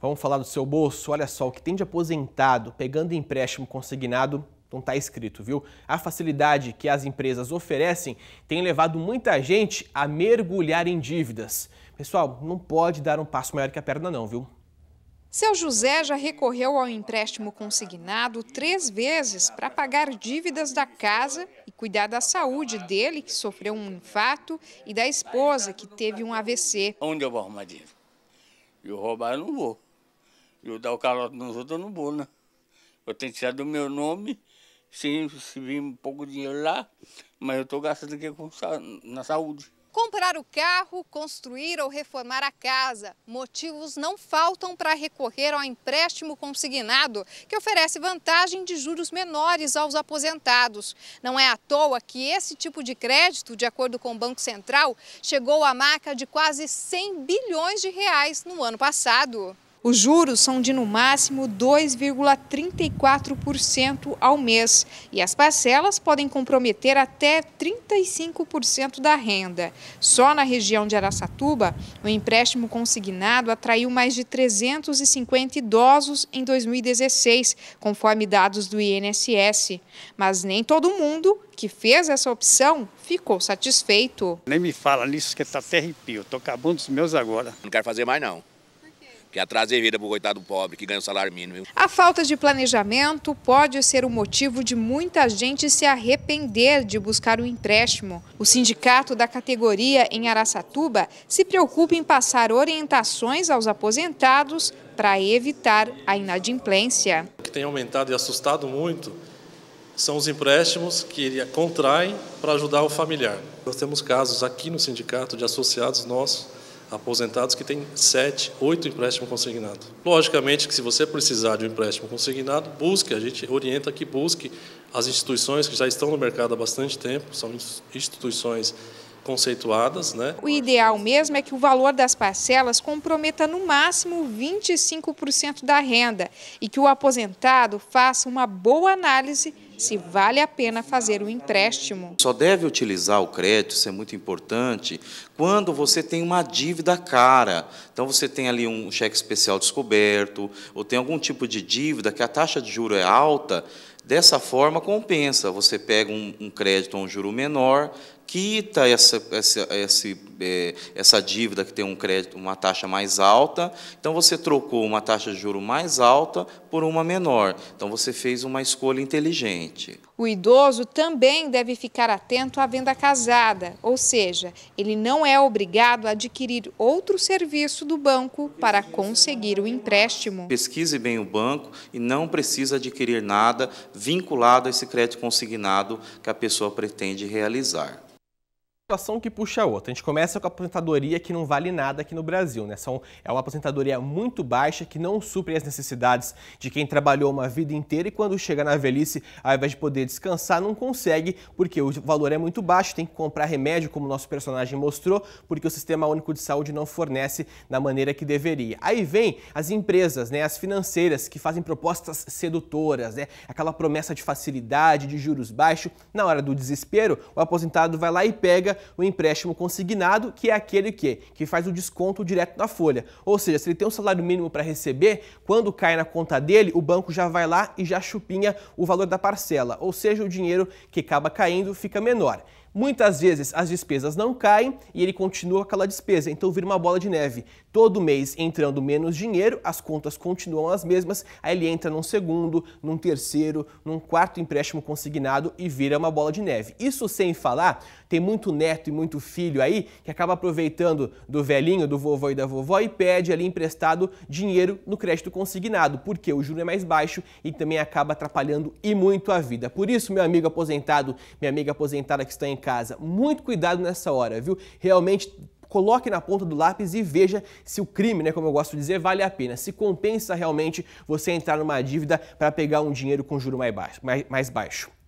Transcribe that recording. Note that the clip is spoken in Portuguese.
Vamos falar do seu bolso? Olha só, o que tem de aposentado pegando empréstimo consignado não está escrito, viu? A facilidade que as empresas oferecem tem levado muita gente a mergulhar em dívidas. Pessoal, não pode dar um passo maior que a perna não, viu? Seu José já recorreu ao empréstimo consignado três vezes para pagar dívidas da casa e cuidar da saúde dele, que sofreu um infarto, e da esposa, que teve um AVC. Onde eu vou arrumar dinheiro? Eu roubar eu não vou eu dar o calote nos outros, eu não vou, né? Eu tenho que tirar do meu nome, sim, se vir um pouco de dinheiro lá, mas eu estou gastando aqui com, na saúde. Comprar o carro, construir ou reformar a casa. Motivos não faltam para recorrer ao empréstimo consignado, que oferece vantagem de juros menores aos aposentados. Não é à toa que esse tipo de crédito, de acordo com o Banco Central, chegou à marca de quase 100 bilhões de reais no ano passado. Os juros são de no máximo 2,34% ao mês e as parcelas podem comprometer até 35% da renda. Só na região de Araçatuba, o empréstimo consignado atraiu mais de 350 idosos em 2016, conforme dados do INSS. Mas nem todo mundo que fez essa opção ficou satisfeito. Nem me fala nisso que está até arrepio. Estou acabando os meus agora. Não quero fazer mais não que é trazer vida para o coitado pobre que ganha o salário mínimo. A falta de planejamento pode ser o motivo de muita gente se arrepender de buscar o um empréstimo. O sindicato da categoria em Araçatuba se preocupa em passar orientações aos aposentados para evitar a inadimplência. O que tem aumentado e assustado muito são os empréstimos que ele contrai para ajudar o familiar. Nós temos casos aqui no sindicato de associados nossos aposentados que têm sete, oito empréstimos consignados. Logicamente que se você precisar de um empréstimo consignado, busque, a gente orienta que busque as instituições que já estão no mercado há bastante tempo, são instituições conceituadas. Né? O ideal mesmo é que o valor das parcelas comprometa no máximo 25% da renda e que o aposentado faça uma boa análise se vale a pena fazer o um empréstimo. Só deve utilizar o crédito, isso é muito importante, quando você tem uma dívida cara. Então você tem ali um cheque especial descoberto, ou tem algum tipo de dívida que a taxa de juro é alta, Dessa forma, compensa. Você pega um, um crédito a um juro menor, quita essa, essa, essa eh, essa dívida que tem um crédito, uma taxa mais alta. Então você trocou uma taxa de juro mais alta por uma menor. Então você fez uma escolha inteligente. O idoso também deve ficar atento à venda casada, ou seja, ele não é obrigado a adquirir outro serviço do banco para conseguir o empréstimo. Pesquise bem o banco e não precisa adquirir nada vinculado a esse crédito consignado que a pessoa pretende realizar situação que puxa a outra. A gente começa com a aposentadoria que não vale nada aqui no Brasil, né? São, é uma aposentadoria muito baixa que não supre as necessidades de quem trabalhou uma vida inteira e quando chega na velhice, ao invés de poder descansar, não consegue porque o valor é muito baixo, tem que comprar remédio, como o nosso personagem mostrou, porque o Sistema Único de Saúde não fornece da maneira que deveria. Aí vem as empresas, né, as financeiras que fazem propostas sedutoras, né? Aquela promessa de facilidade, de juros baixos. Na hora do desespero, o aposentado vai lá e pega o empréstimo consignado, que é aquele que, que faz o desconto direto na folha. Ou seja, se ele tem um salário mínimo para receber, quando cai na conta dele, o banco já vai lá e já chupinha o valor da parcela, ou seja, o dinheiro que acaba caindo fica menor. Muitas vezes as despesas não caem e ele continua aquela despesa, então vira uma bola de neve. Todo mês entrando menos dinheiro, as contas continuam as mesmas, aí ele entra num segundo, num terceiro, num quarto empréstimo consignado e vira uma bola de neve. Isso sem falar, tem muito neto e muito filho aí que acaba aproveitando do velhinho, do vovô e da vovó e pede ali emprestado dinheiro no crédito consignado, porque o juro é mais baixo e também acaba atrapalhando e muito a vida. Por isso, meu amigo aposentado, minha amiga aposentada que está em casa. Muito cuidado nessa hora, viu? Realmente coloque na ponta do lápis e veja se o crime, né, como eu gosto de dizer, vale a pena. Se compensa realmente você entrar numa dívida para pegar um dinheiro com juro mais baixo. Mais, mais baixo.